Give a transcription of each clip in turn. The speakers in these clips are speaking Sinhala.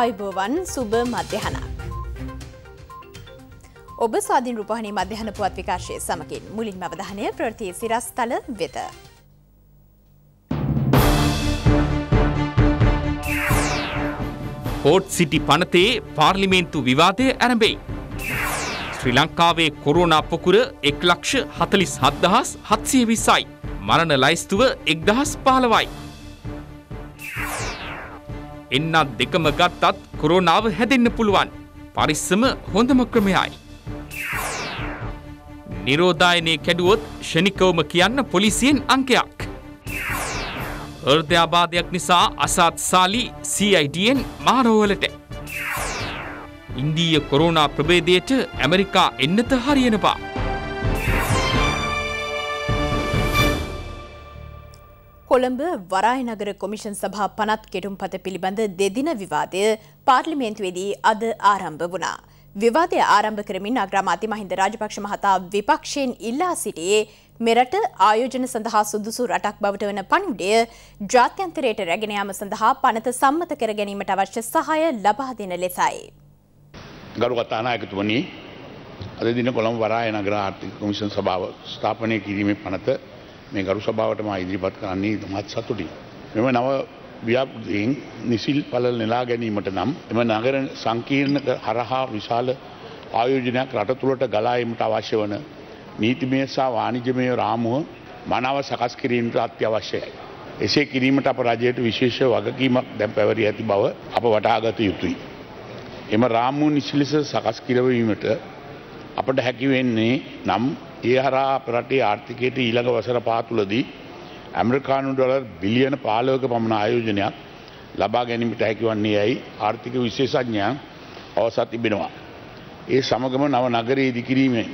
ආයිබෝවන් සුභ මධ්‍යහනක්. ඔබ සාධින් රූපහණි මධ්‍යහන පුවත් විකාශය සමකින් මුලින් අවධානය ප්‍රෘතිය සිරස්තල වෙත. පෝට් සිටි පනතේ පාර්ලිමේන්තු විවාදය ඇරඹෙයි. ශ්‍රී ලංකාවේ කොරුණා පොකුර එක් ලක්ෂ හතලිස් හත්දහස් හත්සිය විසයි. මරණ ලයිස්තුව එක්දහස් පාලවයි. එන්නත් දෙකම ගත්තත් කොරෝනාව හැදෙන්න පුළුවන්. පරිස්සම හොඳම ක්‍රමයයි. නිරෝධායනය කැඩුවොත් ෂණිකවම කියන්න පොලිසියෙන් අංකයක්. හෘදයාබාධයක් නිසා අසාත් සාලි CIDන් මාරෝවලට. ඉන්දීය කොරෝනා ප්‍රබේදයට ඇමරිකා එන්නත හරියනවා. කොළඹ වරායනගර කොමිෂන් සභා පනත් කෙටුම්පත පිළිබඳ දෙදින විවාදය පාර්ලිමේන්තුවේදී අද ආරම්භ වුණා. විවාදය ආරම්භ කරමින් අග්‍රාමාති මහින්ද රාජපක්ෂ මහතා විපක්ෂයෙන් ඉල්ලා සිටියේ මෙරට ආයෝජන සඳහා සුදුසු රටක් බවට වන පණිවිඩය ජාත්‍යන්තරයට රැගෙන යාම සඳහා පනත සම්මත කර ගැනීමට අවශ්‍ය සහාය ලබා දෙන ලෙසයි. ගරු කතානායකතුමනි අද දින කොළඹ වරායනගර ආර්ථික කොමිෂන් සභාව ස්ථාපනය කිරීමේ පනත මේ ගරු සභාවට මා ඉදිරිපත් කරන්නේ මත් සතුටින්. මෙම නව ව්‍යාප්තියෙන් නිසිල් පල නෙලා ගැනීමට නම් එම නගර සංකීර්ණක හරහා විශාල ආයෝජනයක් රටතුළට ගලායීමට අවශ්‍ය වන නීතිමය සහ වාණිජමය රාමුව මනාව සකස් කිරීමට අත්‍යවශ්‍යයි. එසේ කිරීමට අප රජයට විශේෂ වගකීමක් දැම් පැවරී ඇති බව අප වටාගත යුතුයි. එම රාමුව නිසිලෙස සකස් කිරවීමට අපට හැකිවෙන්නේ නම් ඒ හරා රටේ ආර්ථිකයට ඊළඟ වසර පාතුලදී ඇමරිකානු ඩොලර් බිලියන පාලවක පමණ ආයෝජනයක් ලබා ගැනීමට හැකිවන්නේ ඇයි ආර්ථික විශේෂඥයන් අවසත් තිබෙනවා. ඒ සමගම නව නගරයේ ඉදිකිරීමෙන්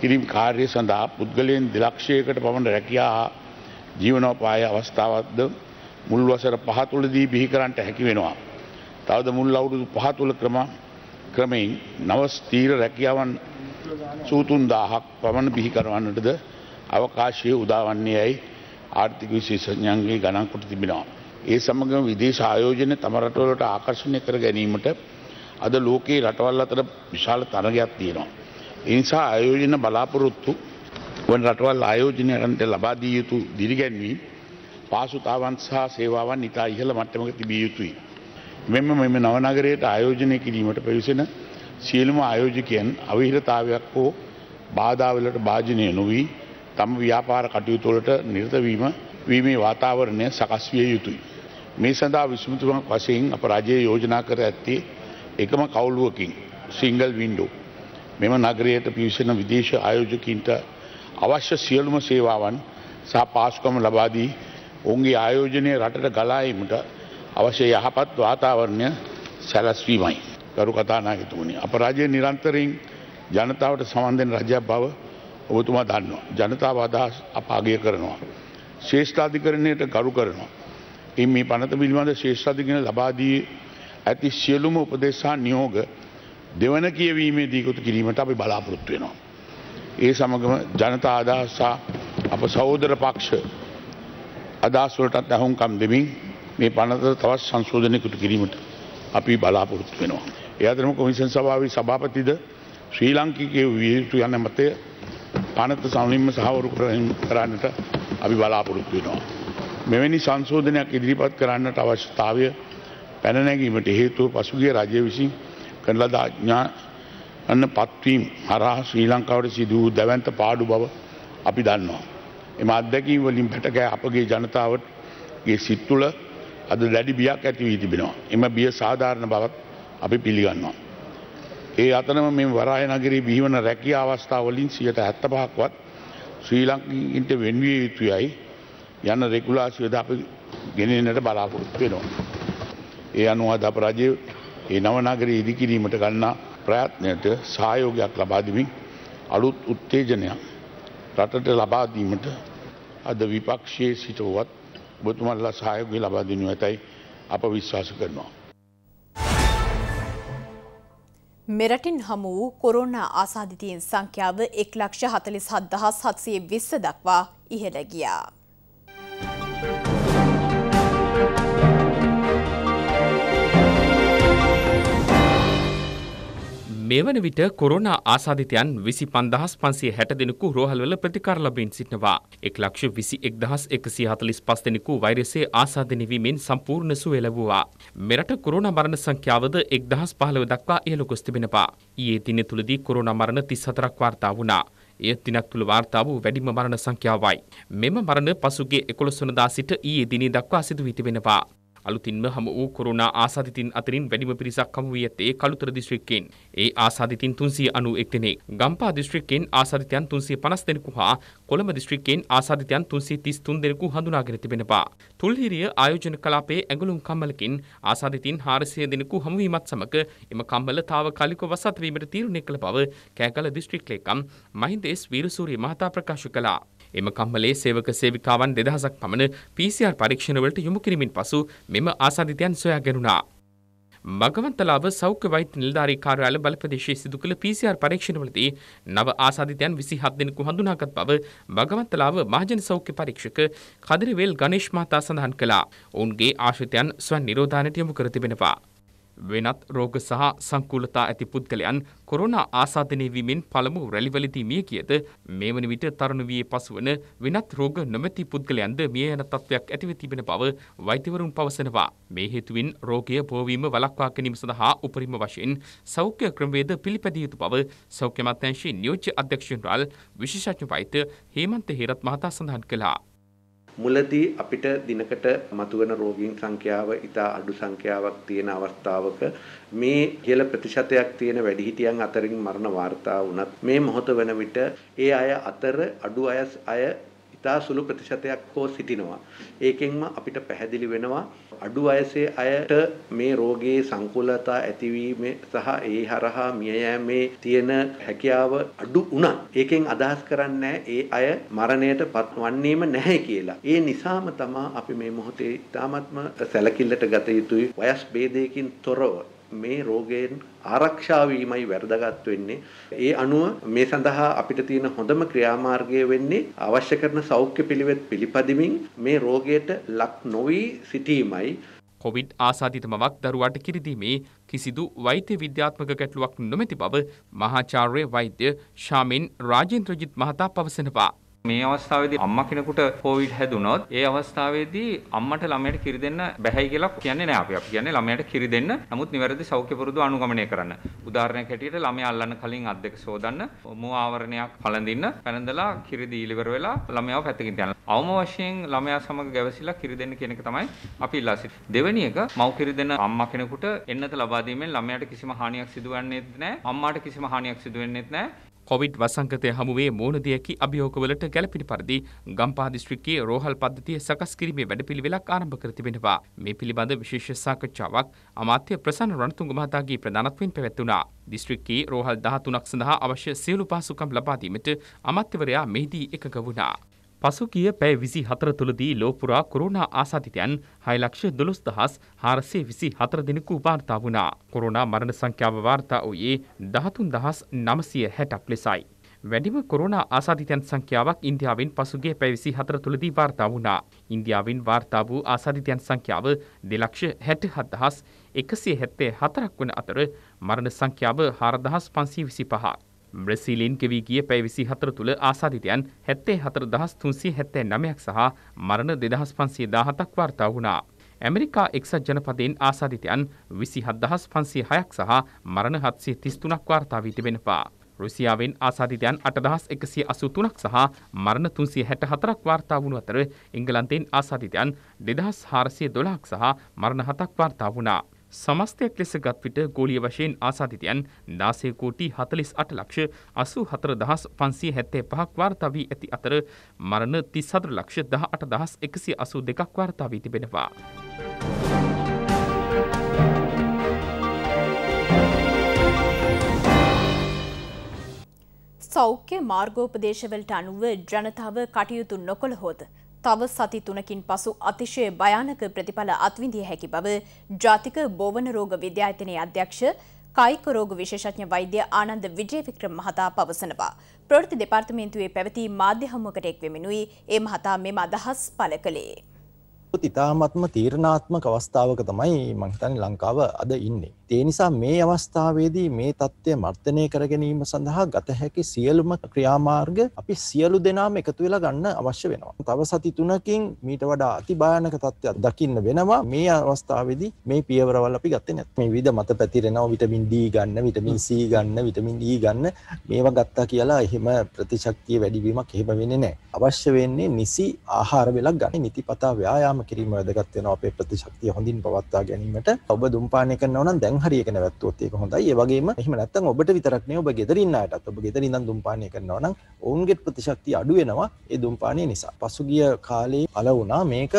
කිරීම් කාර්ය සඳහා පුද්ගලයෙන් දෙලක්ෂයකට පමණ රැකියා ජීවනෝපාය අවස්ථාවක්ද මුල් වසර පහතුළදී බිහි කරන්නට හැකි වෙනවා. තවද මුල් අවුරුදු පහතුළ ක්‍රම ක්‍රමයෙන් නවස්තීර රැකියාවන් සූතුන් දාහක් පමණ බිහි කරවන්නටද අවකාශය උදාවන්නේ ඇයි ආර්ථික විශේෂඥන්ගේ ගණන්කොට තිබෙනවා. ඒ සමඟම විදේශ ආයෝජන තම රටවලට ආකර්ශණය කර ගැනීමට අද ලෝකයේ රටවල් අතර විශාල තරගයක් තියෙනවා. එනිසා ආයෝජන බලාපොරොත්තු වන රටවල් ආයෝජනයන්ට ලබාදී යුතු දිරිගැන්වීම් පාසුතාවන් සහ සේවාවන් ඉතා ඉහළ මට්ටමක තිබිය යුතුයි. මෙම මෙම නවනගරයට ආයෝජනය කිරීමට පැවිසෙන සියලුම ආයෝජකයන් අවිහිරතාවයක් හෝ බාධාවලට භාජනය නොවී තම ව්‍යාපාර කටයුතුවලට නිර්තවීම වීමේ වාතාවරණය සකස් විය යුතුයි. මේ සඳහා විස්මතුමක් වසයෙන් අප රජය යෝජනා කර ඇත්තේ එකම කවුලුවකින් සිංගල් වින්ඩෝ. මෙම නගරයට පිවිසෙන විදේශ ආයෝජකින්ට අවශ්‍ය සියලුම සේවාවන් සහ පාස්කම ලබාදී ඔවුන්ගේ ආයෝජනය රටට ගලායීමට අවශ්‍ය යහපත් වාතාවරණය සැලස්වීමයි. ගරු කතානායකතුමනි. අප රජය නිරන්තරින් ජනතාවට සමන්දෙන් රජයක් බව ඔබතුමා දන්නවා. ජනතාව අදහස් අප අගය කරනවා. ශේෂ්ඨාධිකරණයට ගරු කරනවා. ඉන් මේ පනත පිළිබඳ ශේෂ්ඨාධිකරණ ලබාදී ඇති සියලුම උපදේශා නියෝග දෙවන කියවීමේ දීකුතු කිරීමට අපි බලාපොරොත්තු වෙනවා. ඒ සමගම ජනතා අදහස්සා අප සහෝදර පක්ෂ අදහස්වලටත් ඇහුම්කම් දෙමින් මේ පනත තවත් සංශෝධනයකුට කිරීමට අපි බලාපොරොත්තු වෙනවා. එයාතරම කොමිසන් සභාවේ සභාපතිද ශ්‍රී ලංකිකය වියයුතු යන මතය පනත සවනින්ම සහවරු කරන්නට අපි බලාපොරොත්තු වෙනවා. මෙවැනි සංශෝධනයක් ඉදිරිපත් කරන්නට අවශ්‍යතාවය පැනනැගීමට හේතුව පසුගේ රජය විසින් කරලා දාඥා අන්න පත්වීම් හරහා ශ්‍රී ලංකාවට සිදුවූ දැවන්ත පාඩු බව අපි දන්නවා. එම අත්දැකීම් වලින් පැටකෑ අපගේ ජනතාවටගේ සිත් තුළ අද දැඩි බියක් ඇතිවී තිබෙනවා. එම බිය සාධාරණ බවත් අපි පිළිගන්නවා. ඒ අතනම මෙ වරාය නගරී බිහිවන රැකි අවස්ථාවලින් සියයට හැත්ත පහක්වත් ශ්‍රී ලංකින්ට වෙන්විය යුතුයයි යන්න රෙකුලාසියද අප ගෙනෙන්නට බලාපොරොත්තු වෙනවා. ඒ අනුව අද අප රජය ඒ නවනගරී ඉදිකිරීමට ගන්නා ප්‍රයත්නයට සහයෝගයක් ලබාදමින් අලුත් උත්තේජනයක් රටට ලබාදීමට අද විපක්ෂයේ සිටුවත් බොතුමල්ලා සහයෝගය ලබාදනු ඇතයි අප විශ්වාස කරනවා. මෙරටින් හමු වූ කොරෝනා ආසාධිතයෙන් සංඛ්‍යාව එක් ලක්ෂ හතලිස් හත්දහස් හත්සේ විස්ස දක්වා ඉහළ ගියා. මේ වන විට කොරෝනා ආසාධිතයන් විසි පන්දහස් පන්සේ හැට දෙනෙකු රෝහල්වල ප්‍රතිකාර ලබින් සිටනවා. එක් ලක්ෂ විසි එක් දහස් එකසි හතලිස් පස් දෙනෙකු වෛරසේ ආසාධනවීමෙන් සම්පූර්ණ සුව එලබවා. මෙරට කොරෝනා මරණ සංඛ්‍යාවද එක් දහස් පහළව දක්වා ඉහළකොස් තිබෙනවා. ඊයේ දින තුළදී කොරෝනා මරණ තිස් හතරක් වාර්තා වුණා. එය දිනක් තුළ වාර්තා වූ වැඩිම මරණ සංඛ්‍යාවයි. මෙම මරණ පසුගේ එකොළොස්වනදා සිට ඊයේ දිනේ දක්වා සිදු වී තිබෙනවා. අලුතින්ම හමු වූ කොරුණා ආසාධිතින් අතරින් වැඩිම පිරිසක් හමු වී ඇත්තේ කළුතර දිස්ත්‍රික්කයෙන්. ඒ ආසාධිතින් 391 දෙනෙක්, ගම්පා දිස්ත්‍රික්කයෙන් ආසාධිතයන් 350 දෙනෙකු හා කොළඹ දිස්ත්‍රික්කයෙන් ආසාධිතයන් 333 දෙනෙකු හඳුනාගෙන තිබෙනවා. තුල්හිරිය ආයෝජන කලාපයේ ඇඟලුම් කම්මලකින් ආසාධිතින් 400 දෙනෙකු හමු වීමත් සමග එම කම්මල తాවකාලිකව වසත් වීමට තීරණය කළ බව කෑගල දිස්ත්‍රික් ලේකම් මහින්ද එස් වීරසූරිය මහතා ප්‍රකාශ කළා. එම කම්මලේ සේවක සේවිකාවන් දෙදහසක් පමණ PCR පරීක්ෂණවලට යොමු කිරීමෙන් පසු මෙම ආසාධිතයන් සොයා ගැනුණා. මගවන්තලාව සෞඛ්‍ය වෛද්‍ය නිලධාරී කාර්යාල බලප්‍රදේශයේ සිදු කළ PCR පරීක්ෂණවලදී නව ආසාදිතයන් 27 දෙනෙකු හඳුනාගත් බව මගවන්තලාව මහජන සෞඛ්‍ය පරීක්ෂක කදිරිවේල් ගණේෂ් මහතා සඳහන් කළා. ඔවුන්ගේ ආශ්‍රිතයන් ස්වයන් නිරෝධානයට යොමු කර තිබෙනවා. වෙනත් රෝග සහ සංකූලතා ඇති පුද්ගලයන් කොරෝනා ආසාදනය වීමෙන් පළමු රැළිවලදී මිය කියද මේ වන විට තරුණ වියේ පසුවන වෙනත් රෝග නොමැති පුද්ගලයන්ද මිය යන තත්ත්වයක් ඇතිව තිබෙන බව වෛද්‍යවරුන් පවසනවා. මේ හේතුවෙන් රෝගය බෝවීම වළක්වා ගැනීම සඳහා උපරිම වශයෙන් සෞඛ්‍ය ක්‍රමවේද පිළිපැදිය යුතු බව සෞඛ්‍ය අමාත්‍යාංශයේ නියෝජ්‍ය අධ්‍යක්ෂ ජනරාල් විශේෂඥ වෛද්‍ය හේමන්ත හේරත් මහතා සඳහන් කළා. මුලදී අපිට දිනකට මතුවෙන රෝගීන් සංඛ්‍යාව ඉතා අඩු සංඛ්‍යාවක් තියෙන අවස්ථාවක මේ ඉහළ ප්‍රතිශතයක් තියෙන වැඩිහිටියන් අතරින් මරණ වාර්තා වුණත් මේ මොහොත වෙන විට ඒ අය අතර අඩු අයස් අය ඉතා සුළු ප්‍රතිශතයක් හෝ සිටිනවා. ඒකෙන්ම අපිට පැහැදිලි වෙනවා අඩු අයසේ අයට මේ රෝගයේ සංකුලතා ඇතිවීම සහ ඒ හරහා මියයෑමේ තියෙන හැකියාව අඩු වුණත් ඒකෙන් අදහස් කරන්නේ ඒ අය මරණයට පත්වන්නේම නැහැ කියලා. ඒ නිසාම තමා අපි මේ මොහොතේ ඉතාමත්ම සැලකිල්ලට ගත යුතුයි වයස් භේදයකින් තොරව මේ රෝගයෙන් ආරක්ෂා වීමයි වැරදගත් වෙන්නේ. ඒ අනුව මේ සඳහා අපිට තියෙන හොඳම ක්‍රියාමාර්ගය වෙන්නේ අවශ්‍ය කරන සෞඛ්‍ය පිළිවෙත් පිළිපදිමින් මේ රෝගයට ලක් නොවී සිටීමයි. කොවිඩ් ආසාධිතමමක් දරුවාට කිරිදීමේ කිසිදු වෛද්‍ය විද්‍යාත්මක ගැටලුවක් නොමැති බව මහාචාර්ය වෛද්‍ය ශාමින් රාජේන්ද්‍රජිත් මහතා පවසනවා. මේ අවස්ථාවේදී අම්මා කෙනෙකුට කොවිඩ් හැදුනොත් ඒ අවස්ථාවේදී අම්මට ළමයට කිරි දෙන්න බැහැයි කියලා කියන්නේ නැහැ අපි. අපි කියන්නේ ළමයට කිරි දෙන්න. නමුත් නිවැරදි සෞඛ්‍ය පුරුදු අනුගමනය කරන්න. උදාහරණයක් හැටියට ළමයා අල්ලන්න කලින් අත් දෙක සෝදන්න, මු ආවරණයක් පළඳින්න, පැනඳලා කිරි දීලිවර වෙලා ළමයාව පැත්තකින් තියන්න. අවම වශයෙන් ළමයා සමග ගැවසිලා කිරි දෙන්න කියන එක තමයි අපි ඉල්ලා සිටින්නේ. දෙවෙනි එක මව් කිරි දෙන අම්මා කෙනෙකුට එන්නත ලබා දීමෙන් ළමයාට කිසිම හානියක් සිදුවන්නේත් නැහැ. අම්මාට කිසිම හානියක් සිදුවෙන්නේත් නැහැ. කොවිඩ් වසංකතය හමුවේ මූුණදයකි අභියෝකවලට ගැලපිට පරිදි ගම්පා දිස්ත්‍රික්කයේ රෝහල් පද්ධතිය සකස් කිරීමේ වැඩපිළිවෙලක් ආරම්භ කර තිබෙනවා. මේ පිළිබඳ විශේෂ සාකච්ඡාවක් අමාත්‍ය ප්‍රසන්න රණතුංග මහතාගේ ප්‍රධානත්වයෙන් පැවැත්වුණා. දිස්ත්‍රික්කයේ රෝහල් 13ක් සඳහා අවශ්‍ය සියලු පහසුකම් ලබා දීමට අමාත්‍යවරයා මෙහිදී එකඟ වුණා. පසුගිය පැය විසි හතර තුළදී ලෝපුරා කොරුණා ආසාධිතයන් හයලක්ෂ දොළොස් දහස් හාරසේ විසි හතර දෙනෙකු වාර්තා වුණා. කොරුණා මරණ සංඛ්‍යාව වාර්තා වූයේ දහතුන් දහස් නමසය හැටක් ලෙසයි. වැඩිම කොරුණා ආසාධිතයන් සංඛ්‍යාවක් ඉන්දියාවෙන් පසුගේ පැවිසි හතර තුළදී වාර්තා වුණා. ඉන්දියාවෙන් වාර්තා වූ ආසාධිතයන් සංඛ්‍යාව දෙලක්ෂ හැට හත්දහස් එකසිය හැත්තේ හතරක් වන අතර මරණ සංඛ්‍යාව හාරදහස් පන්සී විසි පහක්. බ්‍රසීලීන් කෙවී ගිය පැය 24 තුල ආසාදිතයන් 74379ක් සහ මරණ 2517ක් වාර්තා වුණා. ඇමරිකා එක්සත් ජනපදයෙන් ආසාදිතයන් 27506ක් සහ මරණ 733ක් වාර්තා වී තිබෙනවා. රුසියාවෙන් ආසාධිතයන් 8183ක් සහ මරණ 364ක් වාර්තා වුණු අතර එංගලන්තයෙන් ආසාධිතයන් 2412ක් සහ මරණ 7ක් වාර්තා වුණා. සමස්තයක් ලෙස ගත්විට ගෝලිය වශයෙන් ආසාධිතයන් දාසේ කෝටි හතලිස් අට ලක්ෂ අසු හතර දහස් පන්සිය හැත්තේ පහක් වාර්තාවී ඇති අතර මරණ තිස් හතර ලක්ෂ දහ අට දහස් එකසි අසු දෙකක් වාර්තාවී තිබෙනවා. සෞඛ්‍ය මාර්ගෝපදේශවලට අනුව ජනතාව කටයුතු නොකොළ හොත තව සති තුනකින් පසු අතිශය භයානක ප්‍රතිඵල අත්විඳිය හැකි බව ජාතික බෝවන රෝග විද්‍යායතනයේ අධ්‍යක්ෂ කායික රෝග විශේෂඥ වෛද්‍ය ආනන්ද විජේවික්‍රම මහතා පවසනවා. ප්‍රවෘත්ති දෙපාර්තමේන්තුවේ පැවති මාධ්‍ය හමුවකට එක් වෙමිනුයි ඒ මහතා මෙම අදහස් පළ කළේ. ඉතාමත්ම තීරණාත්මක අවස්ථාවක තමයි මං හිතන්නේ ලංකාව අද ඉන්නේ. ඒ නිසා මේ අවස්ථාවේදී මේ தත්ත්වය මර්ධනය කර ගැනීම සඳහා ගත හැකි සියලුම ක්‍රියාමාර්ග අපි සියලු දෙනාම එකතු වෙලා ගන්න අවශ්‍ය වෙනවා. තව සති 3කින් මීට වඩා අති භයානක තත්ත්වයක් දකින්න වෙනවා. මේ අවස්ථාවේදී මේ පියවරවල් අපි ගත්තේ නැත්. මේ විවිධ මත පැතිරෙනවා විටමින් D ගන්න, විටමින් C ගන්න, විටමින් E ගන්න මේවා ගත්තා කියලා එහෙම ප්‍රතිශක්තිය වැඩිවීමක් එහෙම වෙන්නේ නැහැ. අවශ්‍ය වෙන්නේ නිසි ආහාර වේලක් ගන්න. නිතිපතා ව්‍යායාම කිරීම වැදගත් වෙනවා අපේ ප්‍රතිශක්තිය හොඳින් පවත්වා ගැනීමට. ඔබ දුම්පානය කරනවා නම් දැන් දැන් හරියක නැවැත්තුවොත් ඒක හොඳයි. ඒ වගේම එහෙම නැත්නම් ඔබට විතරක් නෙවෙයි ඔබ ගෙදරින්නාටත් ඔබ ගෙදරින් ඉඳන් දුම්පානය කරනවා නම් ඔවුන්ගේ ප්‍රතිශක්තිය අඩු වෙනවා ඒ දුම්පානය නිසා. පසුගිය කාලේ පළ වුණා මේක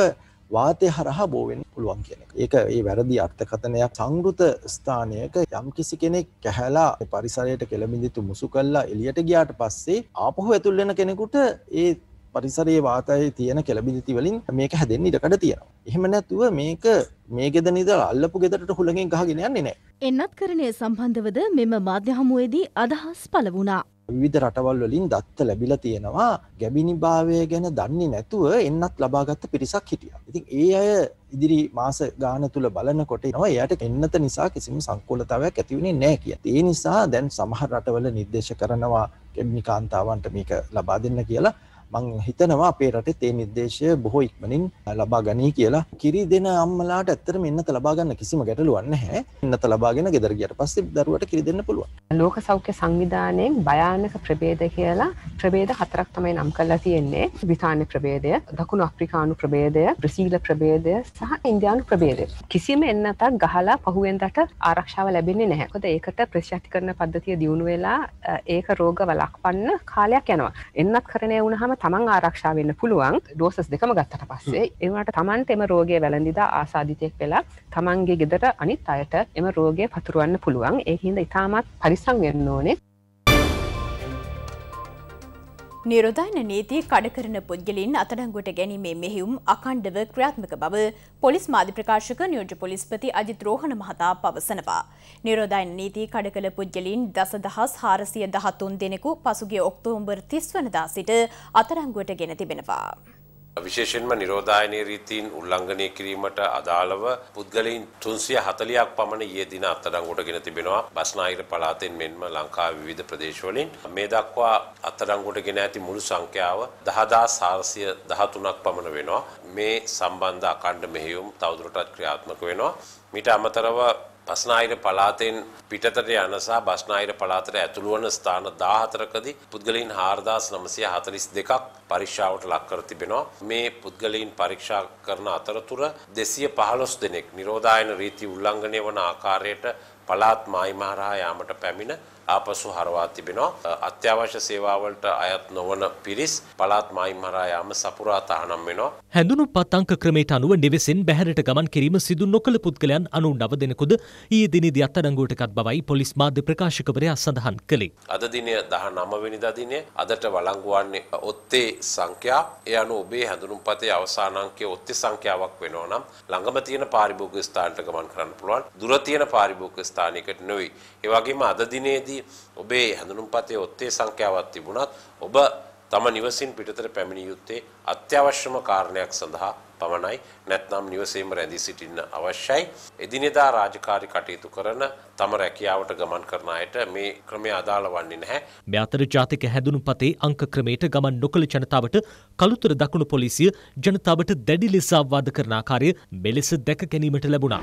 වාතය හරහා බෝවෙන් පුළුවන් කියන එක. ඒක ඒ වැරදි අර්ථකථනයක් සංගෘත ස්ථානයක යම් කිසි කෙනෙක් කැහැලා පරිසරයට කෙළඹිඳිතු මුසු කළා එළියට ගියාට පස්සේ ආපහු ඇතුල් වෙන කෙනෙකුට ඒ පරිසරයේ වාතය තියෙන කෙලබිලිති වලින් මේක හැදෙන් ඉඩකට තියෙනවා. එහෙම නැතුව මේක මේ ගෙද නිදල් අල්ලපු ගෙදරට හුළඟින් ගහගෙන යන්නේ නෑ. එන්නත් කරණය සම්බන්ධවද මෙම මාධ්‍ය හමුවේදී අදහස් පළ වුණා. විධ රටවල් වලින් දත්ත ලැබිල තියෙනවා ගැබිනි භාවය ගැන දන්නේ නැතුව එන්නත් ලබාගත්ත පිරිසක් හිටිය. ඉතින් ඒ අය ඉදිරි මාස ගාන තුළ බලනකොට නවා එයට එන්නත නිසා කිසිම සංකෝලතාවයක් ඇතිවුණේ නෑ කිය. ඒ නිසා දැන් සමහ රටවල නිර්දේශ කරනවා ගැබිනි කාන්තාවන්ට මේක ලබා දෙන්න කියලා මං හිතනවා අපේ රටේ තේ නිර්දේශය බොහෝ ඉක්මනින් ලබා ගනී කියලා කිරි දෙන අම්මලාට ඇත්තට මෙන්නත ලබාගන්න කිසිම ගැටලුවන්න හැ එන්නත ලබාගෙන ගෙදරගයට පස්සේ දරුවට කිරි දෙන්න පුළුවන් ලෝක සෞඛ්‍ය සංවිධානයෙන් භයානක ප්‍රබේද කියලා ප්‍රබේද හතරක් තමයි නම් කල්ලා තියෙන්නේ විතාන්‍ය ප්‍රබේදය දකුණු අප්‍රිකානු ප්‍රබේදය ප්‍රසීල ප්‍රබේදය සහ ඉන්දයානු ප්‍රබේදය කිසිම එන්නතක් ගහලා පහුවෙන්දට ආරක්ෂාව ලැබෙන්නේ නැහැ කොද ඒකට ප්‍රශ්ෂටි කරන පද්ධතිය දියුණු වෙලා ඒක රෝග වලක්පන්න කාලයක් යනවා එන්නත් කරනය වුණහම තමන් ආරක්ෂා වෙන්න පුළුවන් දෝසස් දෙකම ගත්තට පස්සේ ඒවට තමන්ට එම රෝගය වැළඳිදා ආසාධිතයෙක් වෙලා තමන්ගේ ගෙදර අනිත් අයට එම රෝගය පතුරුවන්න පුළුවන් ඒහින්ද ඉතාමත් පරිසං වෙන්න ඕනේ නිරෝධායන නීති කඩකරන පුද්ගලින් අතඩංගුවට ගැනීමේ මෙහෙයුම් අකණ්ඩව ක්‍රියාත්මක බව පොලිස් මාධ්‍ය ප්‍රකාශක නියෝජ්‍ය පොලිස්පති අජිත් රෝහණ මහතා පවසනවා. නිරෝධායන නීති කඩකළ පුද්ගලින් දසදහස් හාරසිය දහතුන් දෙනෙකු පසුගේ ඔක්තෝම්බර් තිස්වනදා සිට අතරංගුවට ගෙන තිබෙනවා. විශේෂයෙන්ම නිරෝධායනය රීතීන් උල්ලංඝනය කිරීමට අදාළව පුද්ගලයින් තුන්සිය හතලියක් පමණ ඊයේ දින අත්අඩංගුවට ගෙන තිබෙනවා. බස්නාහිර පළාතෙන් මෙන්ම ලංකාවේ විවිධ ප්‍රදේශවලින් මේ දක්වා අත්අඩංගුවට ගෙන ඇති මුළු සංඛ්‍යාව 10413ක් පමණ වෙනවා. මේ සම්බන්ධ අඛණ්ඩ මෙහෙයුම් තවදුරටත් ක්‍රියාත්මක වෙනවා. මීට අමතරව බස්නාහිර පළාතෙන් පිටතට යන සහ බස්නාහිර පළාතට ඇතුළු වන ස්ථාන 14කදී පුද්ගලයන් 4942ක් පරීක්ෂාවට ලක් කර තිබෙනවා. මේ පුද්ගලයන් පරීක්ෂා කරන අතරතුර 215 දෙනෙක් නිරෝධායන රීති උල්ලංඝනය වන ආකාරයට පළාත් මායිම හරහා යාමට පැමිණ ආපසු හරවා තිබෙනවා. අත්‍යවශ්‍ය සේවාවලට අයත් නොවන පිරිස් පළාත් මායිම් හරහා යාම සපුරා තහනම් වෙනවා. හැඳුණු පතංක ක්‍රමයට අනුව නිවෙසින් බැහැරට ගමන් කිරීම සිදු නොකළ පුද්ගලයන් 99 දෙනෙකුද ඊයේ දිනේදී අත්අඩංගුවට එකක් බවයි පොලිස් මාධ්‍ය ප්‍රකාශකවරයා සඳහන් කළේ. අද දිනය 19 වෙනිදා දිනය අදට වළංගු වන්නේ ඔත්තේ සංඛ්‍යා. ඒ අනුව ඔබේ හැඳුනුම්පතේ අවසාන අංකයේ ඔත්තේ සංඛ්‍යාවක් වෙනවා නම් ළඟම තියෙන පාරිභෝගික ස්ථානට ගමන් කරන්න පුළුවන්. දුර තියෙන පාරිභෝගික ස්ථානයකට නෙවෙයි. ඒ වගේම අද දිනේදී ඔබේ හැඳුනුම්පතේ ඔත්තේ සංඛ්‍යාවක් තිබුණත් ඔබ තම නිවසින් පිටතට පැමිණිය යුත්තේ අත්‍යවශ්‍යම කාරණයක් සඳහා පමණයි නැත්නම් නිවසේම රැඳී සිටින්න අවශ්‍යයි. එදිනෙදා රාජකාරී කටයුතු කරන තම රැකියාවට ගමන් කරන අයට මේ ක්‍රමය අදාළ වන්නේ නැහැ. මේ අතර ජාතික හැදුණුපතේ අංක ක්‍රමයට ගමන් නොකළ ජනතාවට කළුතර දකුණු පොලිසිය ජනතාවට දැඩි ලෙස අවවාද කරන ආකාරය මෙලෙස දැක ගැනීමට ලැබුණා.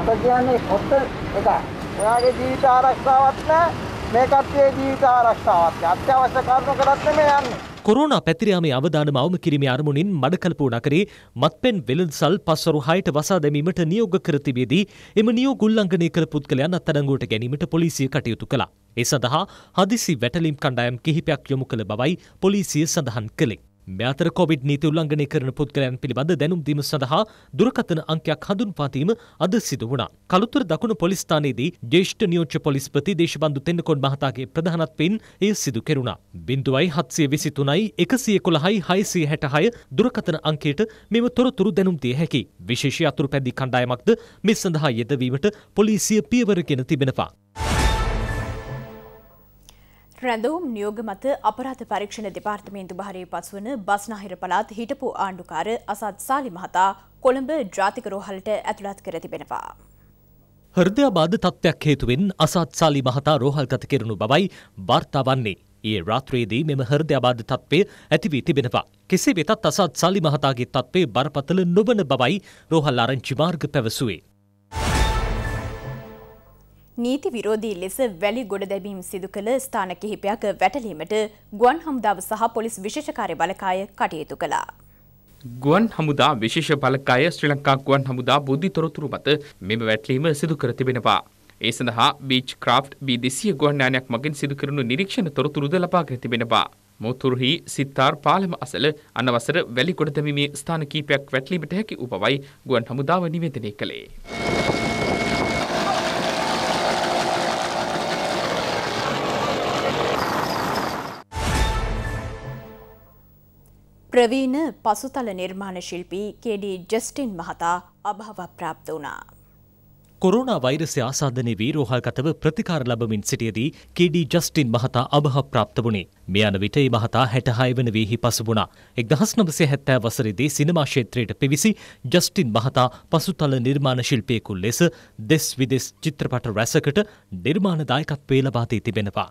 අත කියන්නේ ඔත්ත එක. ඔයාගේ ජීවිත ආරක්ෂාවක් නැහැ. මේ කට්ටියේ ජීවිත ආරක්ෂාවක්. අත්‍යවශ්‍ය කරුණු කරත් නෙමෙයි යන්නේ. කොරෝනා පැතිරයාමේ අවධානම අවම කිරීමේ අරමුණින් මඩකලපු නකරේ මත්පෙන් වෙළඳසල් පස්වරු හයට වසා දැමීමට නියෝග කර තිබේදී එම නියෝග උල්ලංඝනය කළ පුද්ගලයන් අත්අඩංගුවට ගැනීමට පොලිසිය කටයුතු කළා. ඒ සඳහා හදිසි වැටලීම් කණ්ඩායම් කිහිපයක් යොමු කළ බවයි පොලිසිය සඳහන් කළේ. මෙතර කොවිඩ් නීති උල්ලංඝනය කරන පුද්ගලයන් පිළිබඳ දැනුම් දීම සඳහා දුරකථන අංකයක් හඳුන්වාදීම අද සිදු වුණා. කලුතර දකුණු පොලිස් ස්ථානයේදී ජ්‍යෙෂ්ඨ නියෝජ්‍ය පොලිස්පති දේශබන්දු තෙන්නකෝන් මහතාගේ ප්‍රධානත්වයෙන් එය සිදු කෙරුණා. 0.723යි 111යි 666 දුරකථන අංකයට මෙම තොරතුරු දැනුම් දිය හැකියි. විශේෂ අතුරුපැදි කණ්ඩායමක්ද මේ සඳහා යෙදවීමට පොලිසිය පියවරගෙන තිබෙනවා. රැඳවුම් නියෝග මත අපරාධ පරීක්ෂණ දෙපාර්තමේන්තු භාරයේ පසුවන බස්නාහිර පළාත් හිටපු ආණ්ඩුකාර අසත් සාලි මහතා කොළඹ ජාතික රෝහලට ඇතුළත් කර තිබෙනවා. හෘදයාබාධ තත්ත්වයක් හේතුවෙන් අසත් සාලි මහතා රෝහල්ගත කෙරුණු බවයි වාර්තා වන්නේ. ඒ රාත්‍රයේදී මෙම හෘදයාබාධ තත්ත්වය ඇති වී තිබෙනවා. කෙසේ වෙතත් අසත් සාලි මහතාගේ තත්ත්වේ බරපතල නොවන බවයි රෝහල් ආරංචි මාර්ග පැවසුවේ. නීති විරෝධී ලෙස වැලි ගොඩ දැබීම් සිදු කළ ස්ථාන කිහිපයක් වැටලීමට ගුවන් හමුදාව සහ පොලිස් විශේෂකාරය බලකාය කටයුතු කළා. ගුවන් හමුදා විශේෂ බලකාය ශ්‍රී ලංකා ගුවන් හමුදා බුද්ධි තොරතුරු මත මෙම වැටලීම සිදු කර තිබෙනවා. ඒ සඳහා බීච් ක්‍රාෆ්ට් බී දෙසිය ගුවන් යානයක් මගින් සිදු කරනු නිරීක්ෂණ තොරතුරුද ලබාගෙන තිබෙනවා. මුතුරහි සිත්තාර් පාලම අසල අනවසර වැලි ගොඩ දැමීමේ ස්ථාන කීපයක් වැටලීමට හැකි උපවයි ගුවන් හමුදාව නිවේදනය කළේ. ප්‍රවීණ පසුතල නිර්මාණ ශිල්පී කේඩී ජස්ටින් මහතා අභාව ප්‍රාප්ත වුණා. කොරුණ වෛරසය ආසාධනය වීරෝහල්ගතව ප්‍රතිකාර ලබමින් සිටියදී කඩී ජස්ටින් මහතා අභහ ප්‍රාප්ත වුණේ මේ අන විට ඒ මහතා හැටහය වන වීහි පසුබුණා එක්දහස් නවසේ හැත්තෑ වසරේදී සිනමාශේත්‍රයට පිවිසි ජස්ටින් මහතා පසුතල නිර්මාණ ශිල්පයකුල් ලෙස දෙස් විදෙස් චිත්‍රපට රැසකට නිර්මාණ දායකත්වේ ලබාතී තිබෙනවා.